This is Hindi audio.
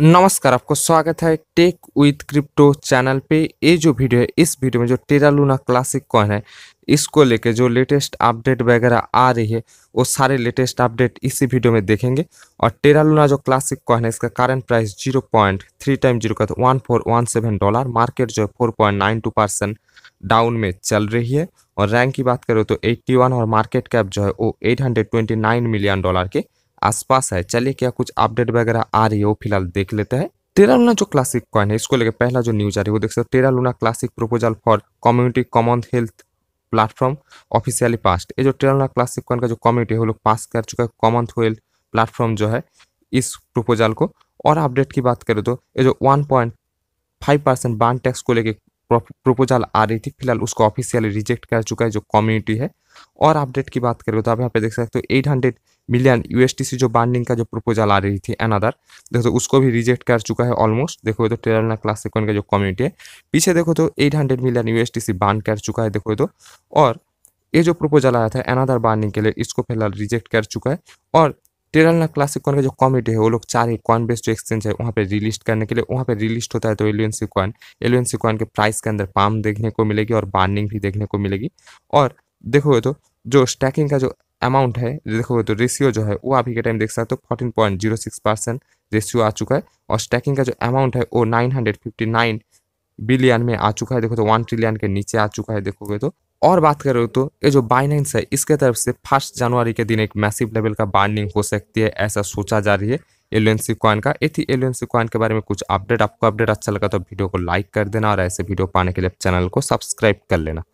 नमस्कार आपको स्वागत है टेक विथ क्रिप्टो चैनल पे ये जो वीडियो है इस वीडियो में जो टेरा लूना क्लासिक कॉइन है इसको लेके जो लेटेस्ट अपडेट वगैरह आ रही है वो सारे लेटेस्ट अपडेट इसी वीडियो में देखेंगे और टेरा लूना जो क्लासिक कॉइन है इसका current price zero point three time zero का one four one seven dollar market जो है four point nine two percent down में चल रही है और रैंक की बात करें तो एट्टी वन और मार्केट कैप जो है वो eight hundred twenty nine million dollar के आसपास है चलिए क्या कुछ अपडेट वगैरह आ रही है वो फिलहाल देख लेते हैं टेरा लूना जो क्लासिक कॉइन है इसको लेकर पहला जो न्यूज आ रही है वो देख सकते Terra Luna classic proposal for community common health platform officially passed ये जो टेरा लूना क्लासिक कॉइन का जो कम्युनिटी है वो लोग पास कर चुका है कॉमन हेल्थ प्लेटफॉर्म जो है इस प्रोपोजल को और अपडेट की बात करें तो ये जो one point five percent burn tax को लेकर प्रपोजल आ रही थी फिलहाल उसको ऑफिशियली रिजेक्ट कर चुका है जो कम्युनिटी है और अपडेट की बात करें तो आप यहाँ पे देख सकते हो एट हंड्रेड मिलियन यूएसटीसी जो बार्निंग का जो प्रपोजल आ रही थी अनदर देखो तो उसको भी रिजेक्ट कर चुका है ऑलमोस्ट देखो तो ना क्लास सेकंड का जो कम्युनिटी है पीछे देखो तो एट हंड्रेड मिलियन यूएसटीसी बांड कर चुका है देखो तो और ये जो प्रपोजल आया था अनादर बार्निंग के लिए इसको फिलहाल रिजेक्ट कर चुका है और टेरलना क्लासिक कॉइन का जो कॉमिटी है वो लोग चार ही कॉइन बेस्ड एक्सचेंज है वहाँ पे रिलिस्ट करने के लिए वहाँ पे रिलिस्ट होता है तो एलियंसी कॉइन एलियंसी कॉइन के प्राइस के अंदर पाम देखने को मिलेगी और बार्निंग भी देखने को मिलेगी और देखोगे तो जो स्टैकिंग का जो अमाउंट है देखोगे तो रेशियो जो है वो अभी के टाइम देख सकते हो fourteen point zero six percent ratio आ चुका है और स्टैकिंग का जो अमाउंट है वो nine hundred fifty nine billion में आ चुका है देखो तो वन ट्रिलियन के नीचे आ चुका है देखोगे तो और बात करें तो ये जो बाइनेंस है इसके तरफ से फर्स्ट जनवरी के दिन एक मैसिव लेवल का बाइंडिंग हो सकती है ऐसा सोचा जा रही है एलुएंसी कॉइन का ये थी एलुएंसी कॉइन के बारे में कुछ अपडेट आपको अपडेट अच्छा लगा तो वीडियो को लाइक कर देना और ऐसे वीडियो पाने के लिए चैनल को सब्सक्राइब कर लेना